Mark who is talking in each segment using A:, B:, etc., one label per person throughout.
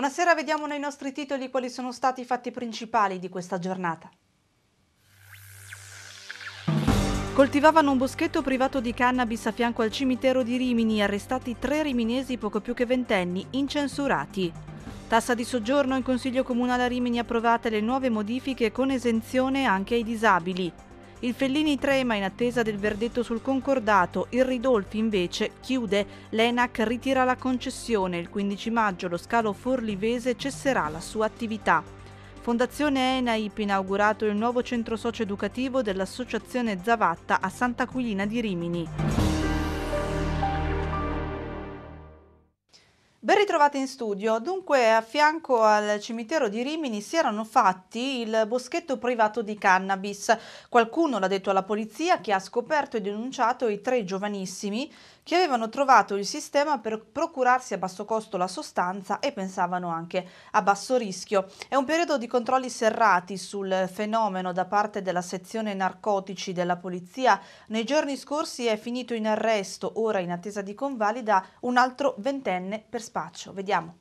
A: Buonasera, vediamo nei nostri titoli quali sono stati i fatti principali di questa giornata. Coltivavano un boschetto privato di cannabis a fianco al cimitero di Rimini, arrestati tre riminesi poco più che ventenni, incensurati. Tassa di soggiorno in Consiglio Comunale a Rimini approvate le nuove modifiche con esenzione anche ai disabili. Il Fellini trema in attesa del verdetto sul concordato, il Ridolfi invece chiude, l'ENAC ritira la concessione, il 15 maggio lo scalo forlivese cesserà la sua attività. Fondazione ENAIP inaugurato il nuovo centro socio educativo dell'Associazione Zavatta a Santa Quilina di Rimini. Ben ritrovati in studio. Dunque, a fianco al cimitero di Rimini si erano fatti il boschetto privato di cannabis. Qualcuno l'ha detto alla polizia che ha scoperto e denunciato i tre giovanissimi che avevano trovato il sistema per procurarsi a basso costo la sostanza e pensavano anche a basso rischio. È un periodo di controlli serrati sul fenomeno da parte della sezione narcotici della polizia. Nei giorni scorsi è finito in arresto, ora in attesa di convalida, un altro ventenne per spaccio. Vediamo.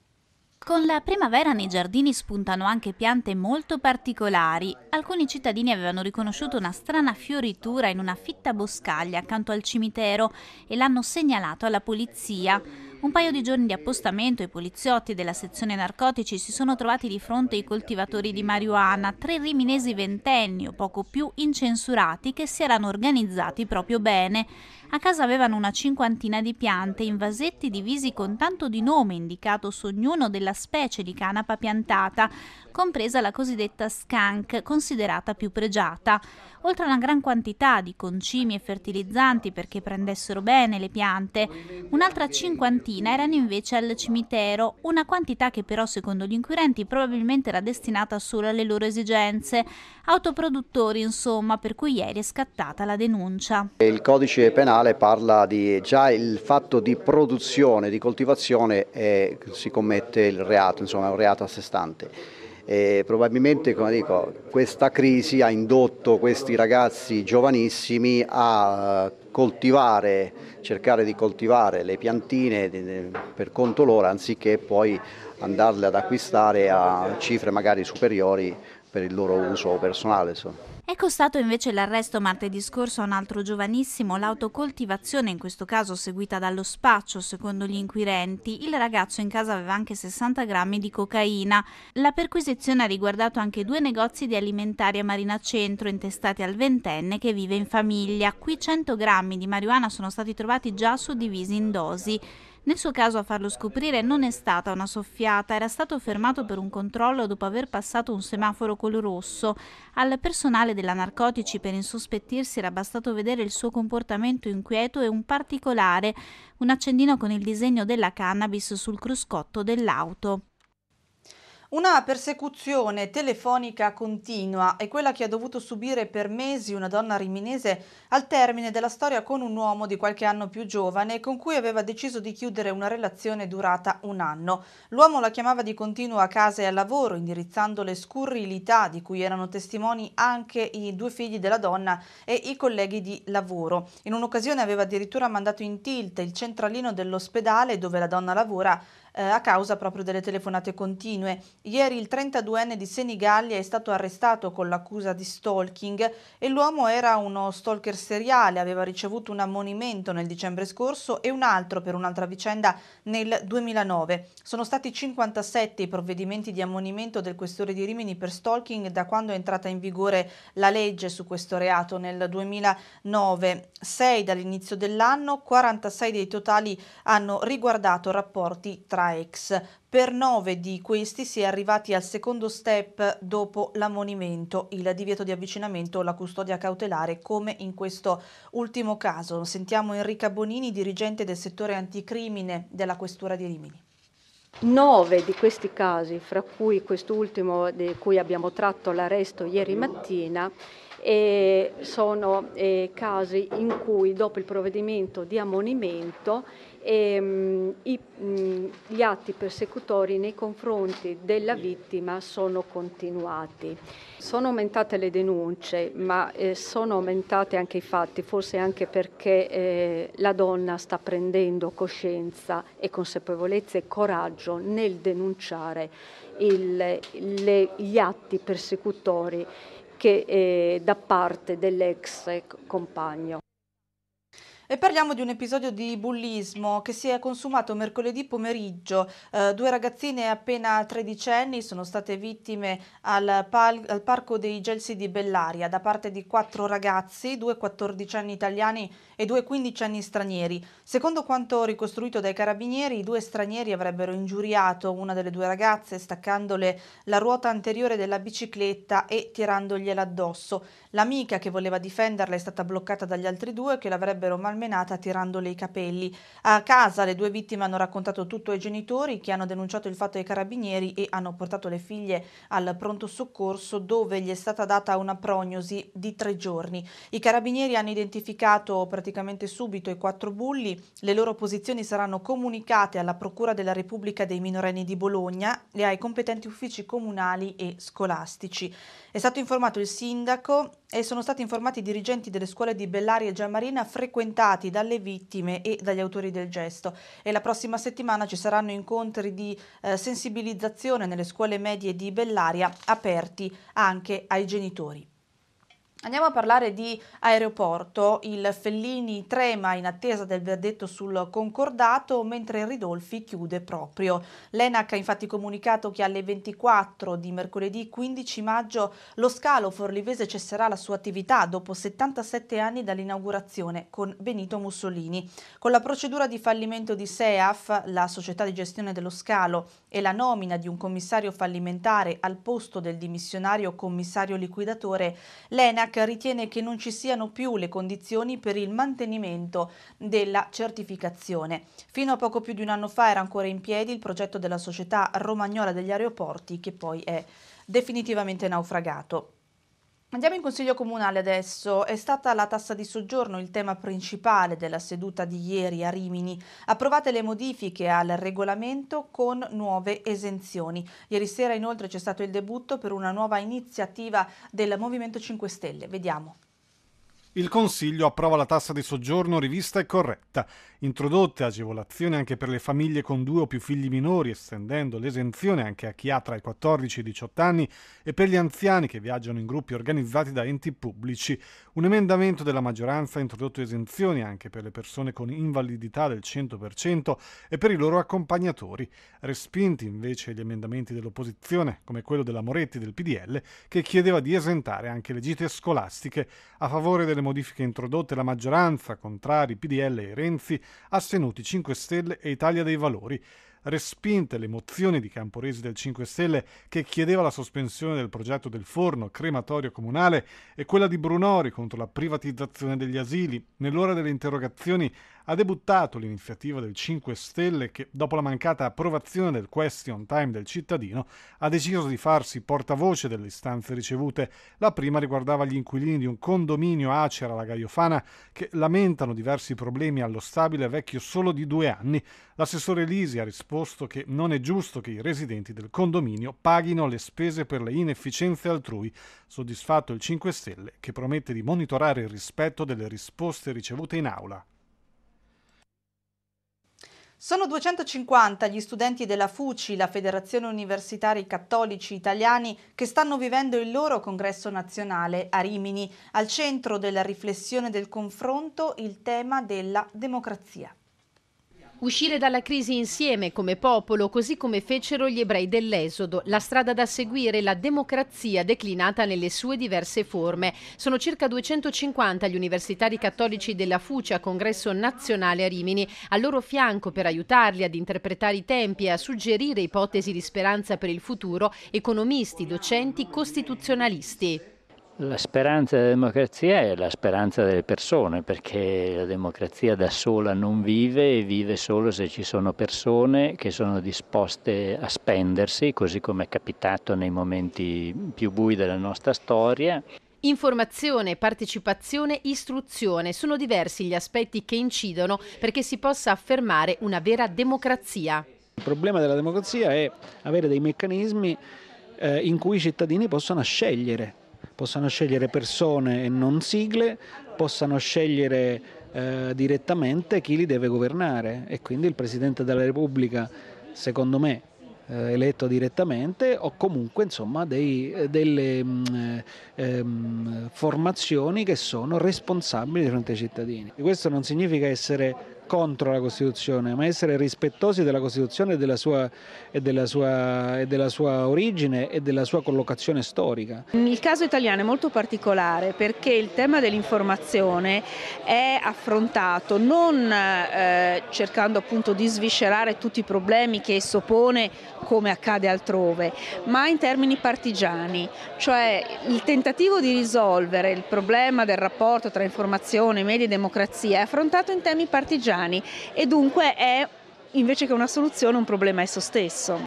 B: Con la primavera nei giardini spuntano anche piante molto particolari. Alcuni cittadini avevano riconosciuto una strana fioritura in una fitta boscaglia accanto al cimitero e l'hanno segnalato alla polizia. Un paio di giorni di appostamento i poliziotti della sezione narcotici si sono trovati di fronte ai coltivatori di marijuana, tre riminesi ventenni o poco più incensurati che si erano organizzati proprio bene. A casa avevano una cinquantina di piante in vasetti divisi con tanto di nome indicato su ognuno della specie di canapa piantata, compresa la cosiddetta skunk, considerata più pregiata. Oltre a una gran quantità di concimi e fertilizzanti perché prendessero bene le piante, un'altra cinquantina mattina erano invece al cimitero, una quantità che però secondo gli inquirenti probabilmente era destinata solo alle loro esigenze, autoproduttori insomma, per cui ieri è scattata la denuncia.
C: Il codice penale parla di già il fatto di produzione, di coltivazione e si commette il reato, insomma è un reato a sé stante. E probabilmente dico, questa crisi ha indotto questi ragazzi giovanissimi a coltivare, cercare di coltivare le piantine per conto loro anziché poi andarle ad acquistare a cifre magari superiori per il loro uso personale. Insomma.
B: È costato invece l'arresto martedì scorso a un altro giovanissimo, l'autocoltivazione in questo caso seguita dallo spaccio, secondo gli inquirenti. Il ragazzo in casa aveva anche 60 grammi di cocaina. La perquisizione ha riguardato anche due negozi di alimentari a Marina Centro, intestati al ventenne che vive in famiglia. Qui 100 grammi di marijuana sono stati trovati già suddivisi in dosi. Nel suo caso a farlo scoprire non è stata una soffiata, era stato fermato per un controllo dopo aver passato un semaforo col rosso. Al personale della narcotici per insospettirsi era bastato vedere il suo comportamento inquieto e un particolare, un accendino con il disegno della cannabis sul cruscotto dell'auto.
A: Una persecuzione telefonica continua è quella che ha dovuto subire per mesi una donna riminese al termine della storia con un uomo di qualche anno più giovane con cui aveva deciso di chiudere una relazione durata un anno. L'uomo la chiamava di continuo a casa e al lavoro, indirizzando le scurrilità di cui erano testimoni anche i due figli della donna e i colleghi di lavoro. In un'occasione aveva addirittura mandato in tilt il centralino dell'ospedale dove la donna lavora eh, a causa proprio delle telefonate continue. Ieri il 32enne di Senigallia è stato arrestato con l'accusa di stalking e l'uomo era uno stalker seriale, aveva ricevuto un ammonimento nel dicembre scorso e un altro per un'altra vicenda nel 2009. Sono stati 57 i provvedimenti di ammonimento del questore di Rimini per stalking da quando è entrata in vigore la legge su questo reato nel 2009, 6 dall'inizio dell'anno, 46 dei totali hanno riguardato rapporti tra AEX. Per nove di questi si è arrivati al secondo step dopo l'ammonimento, il divieto di avvicinamento o la custodia cautelare, come in questo ultimo caso. Sentiamo Enrica Bonini, dirigente del settore anticrimine della Questura di Rimini. Nove di questi casi, fra cui quest'ultimo di cui abbiamo tratto l'arresto ieri mattina, sono eh, casi in cui dopo il provvedimento di ammonimento e, ehm, i, mm, gli atti persecutori nei confronti della vittima sono continuati. Sono aumentate le denunce, ma eh, sono aumentati anche i fatti, forse anche perché eh, la donna sta prendendo coscienza e consapevolezza e coraggio nel denunciare il, le, gli atti persecutori che, eh, da parte dell'ex compagno. E parliamo di un episodio di bullismo che si è consumato mercoledì pomeriggio. Eh, due ragazzine appena tredicenni sono state vittime al, pal- al, Parco dei Gelsi di Bellaria da parte di quattro ragazzi, due quattordicenni italiani e due quindicenni stranieri. Secondo quanto ricostruito dai carabinieri, i due stranieri avrebbero ingiuriato una delle due ragazze staccandole la ruota anteriore della bicicletta e tirandogliela addosso. L'amica che voleva difenderla è stata bloccata dagli altri due che l'avrebbero malmenato malmenata tirandole i capelli. A casa le due vittime hanno raccontato tutto ai genitori che hanno denunciato il fatto ai carabinieri e hanno portato le figlie al pronto soccorso dove gli è stata data una prognosi di tre giorni. I carabinieri hanno identificato praticamente subito i quattro bulli, le loro posizioni saranno comunicate alla Procura della Repubblica dei minorenni di Bologna e ai competenti uffici comunali e scolastici. È stato informato il sindaco e sono stati informati i dirigenti delle scuole di Bellaria e Giammarina frequentati dalle vittime e dagli autori del gesto e la prossima settimana ci saranno incontri di eh, sensibilizzazione nelle scuole medie di Bellaria aperti anche ai genitori. Andiamo a parlare di aeroporto, il Fellini trema in attesa del verdetto sul concordato mentre il Ridolfi chiude proprio. L'ENAC ha infatti comunicato che alle 24 di mercoledì 15 maggio lo scalo forlivese cesserà la sua attività dopo 77 anni dall'inaugurazione con Benito Mussolini. Con la procedura di fallimento di SEAF, la società di gestione dello scalo e la nomina di un commissario fallimentare al posto del dimissionario commissario liquidatore, l'ENAC L'ANAC ritiene che non ci siano più le condizioni per il mantenimento della certificazione. Fino a poco più di un anno fa era ancora in piedi il progetto della società romagnola degli aeroporti che poi è definitivamente naufragato. Andiamo in consiglio comunale adesso. È stata la tassa di soggiorno il tema principale della seduta di ieri a Rimini. Approvate le modifiche al regolamento con nuove esenzioni. Ieri sera inoltre c'è stato il debutto per una nuova iniziativa del Movimento 5 Stelle. Vediamo.
C: Il Consiglio approva la tassa di soggiorno rivista e corretta, introdotte agevolazioni anche per le famiglie con due o più figli minori, estendendo l'esenzione anche a chi ha tra i 14 e i 18 anni e per gli anziani che viaggiano in gruppi organizzati da enti pubblici. Un emendamento della maggioranza ha introdotto esenzioni anche per le persone con invalidità del 100% e per i loro accompagnatori. Respinti invece gli emendamenti dell'opposizione, come quello della Moretti del PDL, che chiedeva di esentare anche le gite scolastiche a favore delle modifiche introdotte la maggioranza, contrari PDL e Renzi, astenuti 5 Stelle e Italia dei Valori respinte le mozioni di Camporesi del 5 Stelle che chiedeva la sospensione del progetto del forno crematorio comunale e quella di Brunori contro la privatizzazione degli asili. Nell'ora delle interrogazioni ha debuttato l'iniziativa del 5 Stelle che, dopo la mancata approvazione del question time del cittadino, ha deciso di farsi portavoce delle istanze ricevute. La prima riguardava gli inquilini di un condominio Acera alla Gaiofana che lamentano diversi problemi allo stabile vecchio solo di due anni. L'assessore Lisi ha risposto posto che non è giusto che i residenti del condominio paghino le spese per le inefficienze altrui, soddisfatto il 5 Stelle che promette di monitorare il rispetto delle risposte ricevute in aula.
A: Sono 250 gli studenti della FUCI, la Federazione Universitari Cattolici Italiani, che stanno vivendo il loro congresso nazionale a Rimini, al centro della riflessione del confronto il tema della
B: democrazia. Uscire dalla crisi insieme come popolo, così come fecero gli ebrei dell'Esodo, la strada da seguire, la democrazia declinata nelle sue diverse forme. Sono circa 250 gli universitari cattolici della FUCIA, congresso nazionale a Rimini, al loro fianco per aiutarli ad interpretare i tempi e a suggerire ipotesi di speranza per il futuro, economisti, docenti, costituzionalisti.
C: La speranza della democrazia è la speranza delle persone, perché la democrazia da sola non vive e vive solo se ci sono persone che sono disposte a spendersi, così come è capitato nei momenti più bui della nostra storia.
B: Informazione, partecipazione, istruzione sono diversi gli aspetti che incidono perché si possa affermare una vera democrazia.
C: Il problema della democrazia è avere dei meccanismi eh, in cui i cittadini possano scegliere possano scegliere persone e non sigle, possano scegliere eh, direttamente chi li deve governare e quindi il Presidente della Repubblica, secondo me, eh, eletto direttamente o comunque insomma, dei, delle mh, mm, eh, ehm, formazioni che sono responsabili di fronte ai cittadini. Questo non significa essere contro la Costituzione, ma essere rispettosi della Costituzione e della, sua, e, della sua, e della sua, origine e della sua collocazione storica.
A: Il caso italiano è molto particolare perché il tema dell'informazione è affrontato non eh, cercando appunto di sviscerare tutti i problemi che esso pone come accade altrove, ma in termini partigiani, cioè il tentativo di risolvere il problema del rapporto tra informazione, media e democrazia è affrontato in temi partigiani artigiani e dunque è invece che una soluzione un problema esso stesso.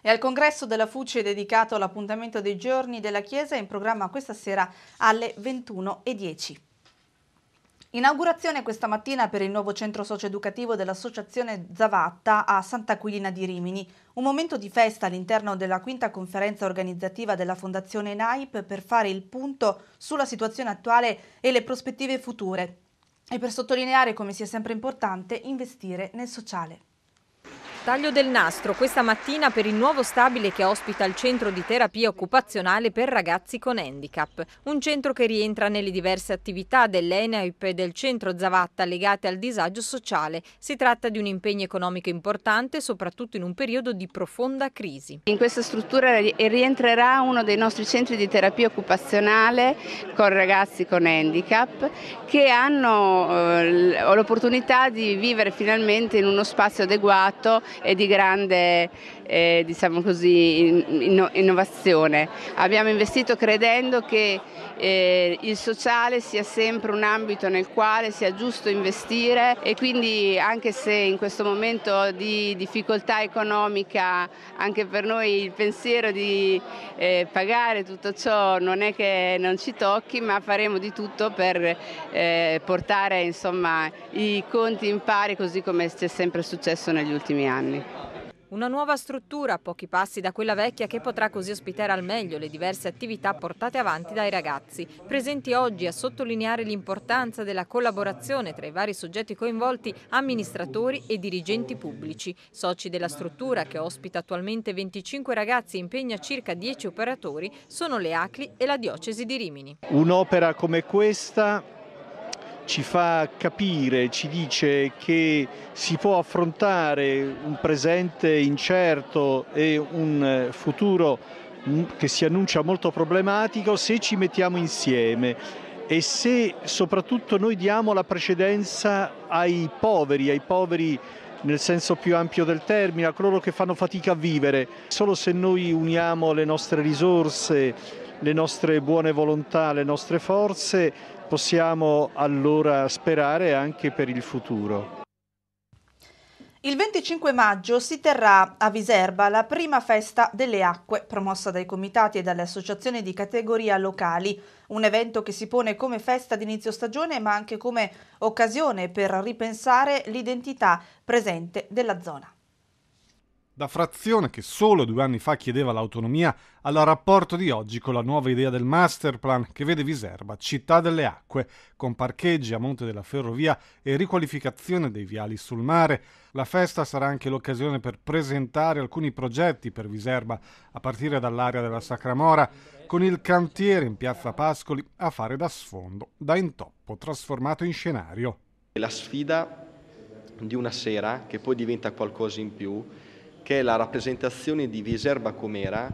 A: E al congresso della FUCI dedicato all'appuntamento dei giorni della Chiesa in programma questa sera alle 21.10. Inaugurazione questa mattina per il nuovo centro socioeducativo dell'Associazione Zavatta a Santa Sant'Aquilina di Rimini, un momento di festa all'interno della quinta conferenza organizzativa della Fondazione NAIP per fare il punto sulla situazione attuale e le prospettive future. E per sottolineare come sia sempre importante investire nel sociale taglio del nastro questa mattina per il nuovo stabile che ospita il centro di terapia occupazionale per ragazzi con handicap. Un centro che rientra nelle diverse attività dell'ENAIP e del centro Zavatta legate al disagio sociale. Si tratta di un impegno economico importante, soprattutto in un periodo di profonda crisi. In questa struttura rientrerà uno dei nostri centri di terapia occupazionale con ragazzi con handicap che hanno eh, l'opportunità di vivere finalmente in uno spazio adeguato e di grande eh, diciamo così, in, innovazione. Abbiamo investito credendo che eh, il sociale sia sempre un ambito nel quale sia giusto investire e quindi anche se in questo momento di difficoltà economica
B: anche per noi il pensiero di eh, pagare tutto ciò non è che non ci tocchi ma faremo di tutto per eh, portare insomma,
A: i conti in pari così come ci è sempre successo negli ultimi anni. Una nuova struttura a pochi passi da quella vecchia che potrà così ospitare al meglio le diverse attività portate avanti dai ragazzi, presenti oggi a sottolineare l'importanza della collaborazione tra i vari soggetti coinvolti, amministratori e dirigenti pubblici. Soci della struttura che ospita attualmente 25 ragazzi e impegna circa 10 operatori sono le ACLI e la Diocesi
B: di Rimini.
C: Un'opera come questa ci fa capire, ci dice che si può affrontare un presente incerto e un eh, futuro mm, che si annuncia molto problematico se ci mettiamo insieme e se soprattutto noi diamo la precedenza ai poveri, ai poveri nel senso più ampio del termine, a coloro che fanno fatica a vivere. Solo se noi uniamo le nostre risorse, le nostre buone volontà, le nostre forze, Possiamo allora sperare anche per il futuro.
A: Il 25 maggio si terrà a Viserba la prima festa delle acque promossa dai comitati e dalle associazioni di categoria locali, un evento che si pone come festa d'inizio stagione ma anche come occasione per ripensare l'identità presente della zona
C: da Frazione che solo due anni fa chiedeva l'autonomia, al rapporto di oggi con la nuova idea del masterplan che vede Viserba città delle acque, con parcheggi a monte della ferrovia e riqualificazione dei viali sul mare. La festa sarà anche l'occasione per presentare alcuni progetti per Viserba, a partire dall'area della Sacramora, con il cantiere in piazza Pascoli a fare da sfondo, da intoppo trasformato in scenario. La sfida di una sera che poi diventa qualcosa in più che è la rappresentazione di Viserba com'era,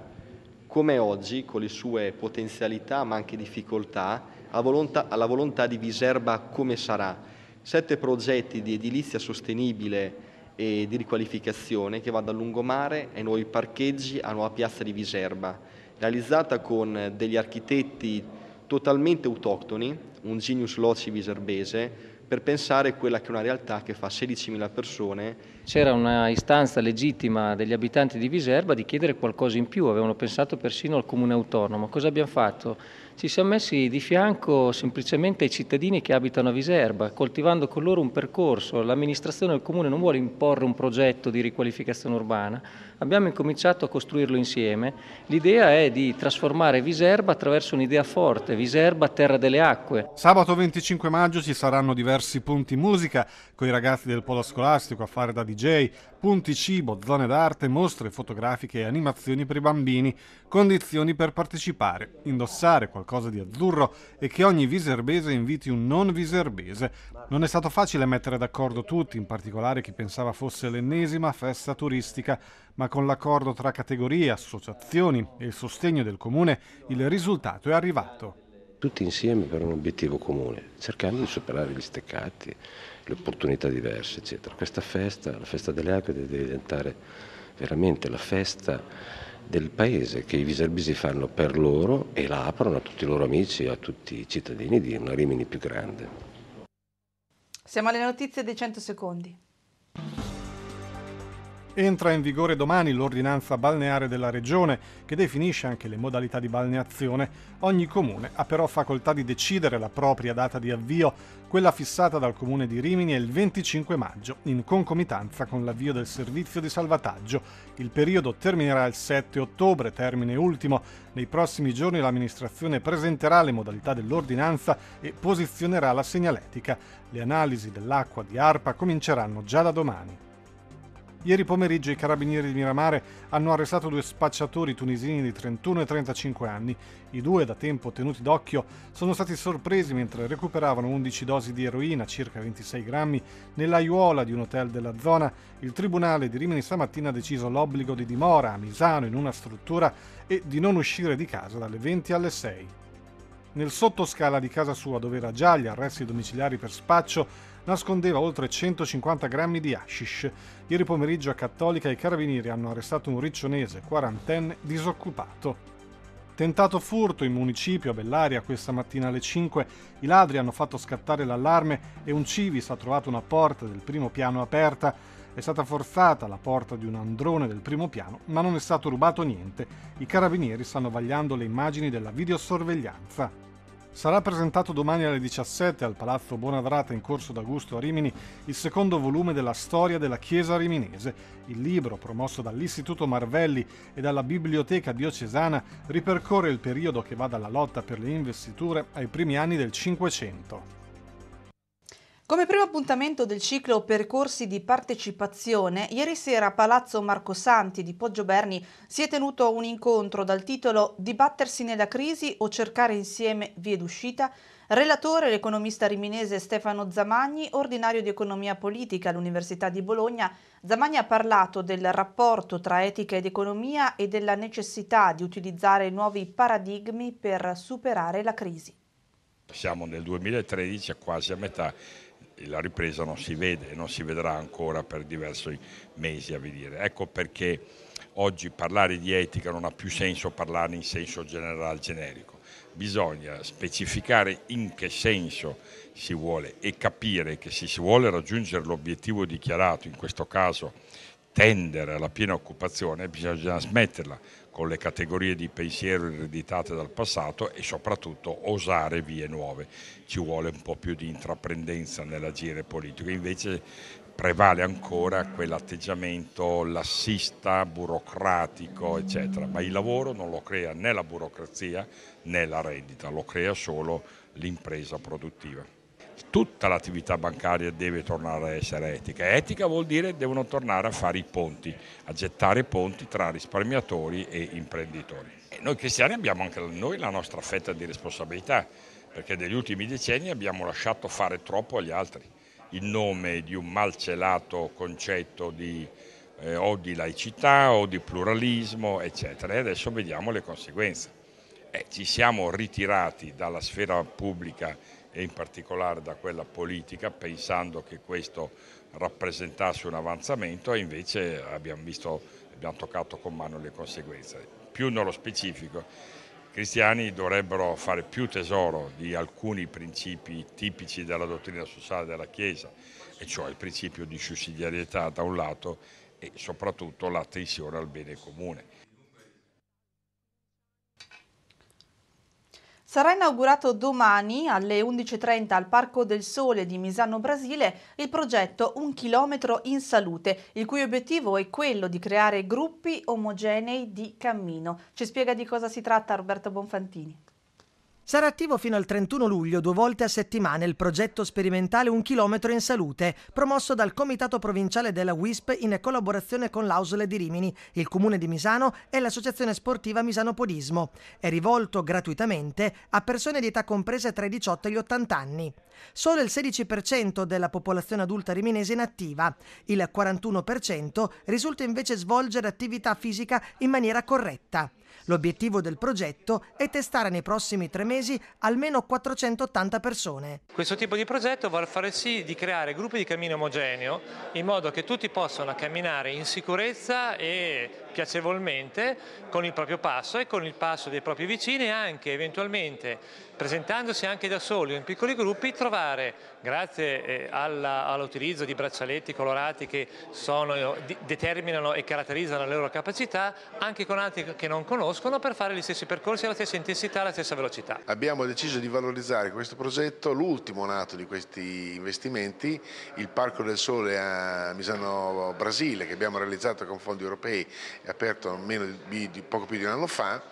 C: come oggi, con le sue potenzialità ma anche difficoltà, alla volontà di Viserba come sarà. Sette progetti di edilizia sostenibile e di riqualificazione che va dal lungomare ai nuovi parcheggi a nuova piazza di Viserba, realizzata con degli architetti totalmente autoctoni, un genius loci viserbese, per pensare quella che è una realtà che fa 16.000 persone. C'era una istanza legittima degli abitanti di Viserba di chiedere qualcosa in più, avevano pensato persino al comune autonomo. Cosa abbiamo fatto? ci siamo messi di fianco semplicemente ai cittadini che abitano a Viserba, coltivando con loro un percorso. L'amministrazione del comune non vuole imporre un progetto di riqualificazione urbana, abbiamo incominciato a costruirlo insieme. L'idea è di trasformare Viserba attraverso un'idea forte, Viserba terra delle acque. Sabato 25 maggio ci saranno diversi punti musica con i ragazzi del polo scolastico a fare da DJ, punti cibo, zone d'arte, mostre fotografiche e animazioni per i bambini, condizioni per partecipare, indossare qualcosa qualcosa di azzurro e che ogni viserbese inviti un non viserbese. Non è stato facile mettere d'accordo tutti, in particolare chi pensava fosse l'ennesima festa turistica, ma con l'accordo tra categorie, associazioni e il sostegno del comune il risultato è arrivato. Tutti insieme per un obiettivo comune, cercando di superare gli steccati, le opportunità diverse, eccetera. Questa festa, la festa delle Alpi, deve diventare veramente la festa del paese che i Viserbisi fanno per loro e la aprono a tutti i loro amici e a tutti i cittadini di una Rimini più grande.
A: Siamo alle notizie dei 100 secondi.
C: Entra in vigore domani l'ordinanza balneare della Regione, che definisce anche le modalità di balneazione. Ogni comune ha però facoltà di decidere la propria data di avvio. Quella fissata dal comune di Rimini è il 25 maggio, in concomitanza con l'avvio del servizio di salvataggio. Il periodo terminerà il 7 ottobre, termine ultimo. Nei prossimi giorni l'amministrazione presenterà le modalità dell'ordinanza e posizionerà la segnaletica. Le analisi dell'acqua di ARPA cominceranno già da domani. Ieri pomeriggio i carabinieri di Miramare hanno arrestato due spacciatori tunisini di 31 e 35 anni. I due, da tempo tenuti d'occhio, sono stati sorpresi mentre recuperavano 11 dosi di eroina, circa 26 grammi, nell'aiuola di un hotel della zona. Il tribunale di Rimini stamattina ha deciso l'obbligo di dimora a Misano in una struttura e di non uscire di casa dalle 20 alle 6. Nel sottoscala di casa sua, dove era già gli arresti domiciliari per spaccio, nascondeva oltre 150 grammi di hashish. Ieri pomeriggio a Cattolica i carabinieri hanno arrestato un riccionese, quarantenne, disoccupato. Tentato furto in municipio a Bellaria questa mattina alle 5, i ladri hanno fatto scattare l'allarme e un civis ha trovato una porta del primo piano aperta. È stata forzata la porta di un androne del primo piano, ma non è stato rubato niente. I carabinieri stanno vagliando le immagini della videosorveglianza. Sarà presentato domani alle 17 al Palazzo Bonavrata in corso d'Agusto a Rimini il secondo volume della storia della Chiesa riminese. Il libro, promosso dall'Istituto Marvelli e dalla Biblioteca Diocesana, ripercorre il periodo che va dalla lotta per le investiture ai primi anni del Cinquecento.
A: Come primo appuntamento del ciclo Percorsi di partecipazione, ieri sera a Palazzo Marco Santi di Poggio Berni si è tenuto un incontro dal titolo Dibattersi nella crisi o cercare insieme vie d'uscita. Relatore l'economista riminese Stefano Zamagni, ordinario di economia politica all'Università di Bologna, Zamagni ha parlato del rapporto tra etica ed economia e della necessità di utilizzare nuovi paradigmi per superare la crisi.
D: Siamo nel 2013 quasi a metà la ripresa non si vede e non si vedrà ancora per diversi mesi a venire. Ecco perché oggi parlare di etica non ha più senso parlare in senso generale generico. Bisogna specificare in che senso si vuole e capire che se si vuole raggiungere l'obiettivo dichiarato, in questo caso tendere alla piena occupazione bisogna smetterla con le categorie di pensiero ereditate dal passato e soprattutto osare vie nuove. Ci vuole un po' più di intraprendenza nell'agire politico, invece prevale ancora quell'atteggiamento lassista, burocratico, eccetera, ma il lavoro non lo crea né la burocrazia né la reddita, lo crea solo l'impresa produttiva tutta l'attività bancaria deve tornare a essere etica. Etica vuol dire che devono tornare a fare i ponti, a gettare ponti tra risparmiatori e imprenditori. E noi cristiani abbiamo anche noi la nostra fetta di responsabilità, perché negli ultimi decenni abbiamo lasciato fare troppo agli altri, in nome di un malcelato concetto di, eh, o di laicità o di pluralismo, eccetera. E adesso vediamo le conseguenze. Eh, ci siamo ritirati dalla sfera pubblica e in particolare da quella politica, pensando che questo rappresentasse un avanzamento e invece abbiamo, visto, abbiamo toccato con mano le conseguenze. Più nello specifico, i cristiani dovrebbero fare più tesoro di alcuni principi tipici della dottrina sociale della Chiesa, e cioè il principio di sussidiarietà da un lato e soprattutto l'attenzione al bene comune
A: Sarà inaugurato domani alle 11.30 al Parco del Sole di Misano Brasile il progetto Un chilometro in salute, il cui obiettivo è quello di creare gruppi omogenei di cammino. Ci spiega di cosa si tratta Roberto Bonfantini. Sarà attivo fino al 31 luglio due volte a settimana il progetto sperimentale Un chilometro in salute, promosso dal Comitato Provinciale della WISP in collaborazione con l'Ausole di Rimini, il Comune di Misano e l'Associazione Sportiva Misano Podismo. È rivolto gratuitamente a persone di età comprese tra i 18 e gli 80 anni. Solo il 16% della popolazione adulta riminese è inattiva, il 41% risulta invece svolgere attività fisica in maniera corretta. L'obiettivo del progetto è testare nei prossimi tre mesi almeno 480 persone.
C: Questo tipo di progetto vuole fare sì di creare gruppi di cammino omogeneo in modo che tutti possano camminare in sicurezza e piacevolmente con il proprio passo e con il passo dei propri vicini e anche eventualmente presentandosi anche da soli o in piccoli gruppi trovare grazie eh, all'utilizzo di braccialetti colorati che sono, determinano e caratterizzano le loro capacità anche con altri che non conoscono per fare gli stessi percorsi alla stessa intensità, alla stessa velocità. Abbiamo deciso di valorizzare questo progetto, l'ultimo nato di questi investimenti, il Parco del Sole a Misano Brasile che abbiamo realizzato con fondi europei è aperto meno di, di poco più di un anno fa,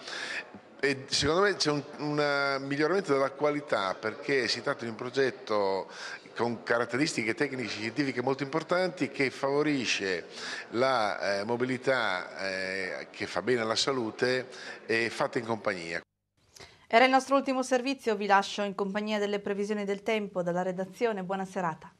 C: e secondo me c'è un, un eh, miglioramento della qualità perché si tratta di un progetto con caratteristiche tecniche e scientifiche molto importanti che favorisce la eh, mobilità eh, che fa bene alla salute e fatta in compagnia.
A: Era il nostro ultimo servizio, vi lascio in compagnia delle previsioni del tempo dalla redazione, buona serata.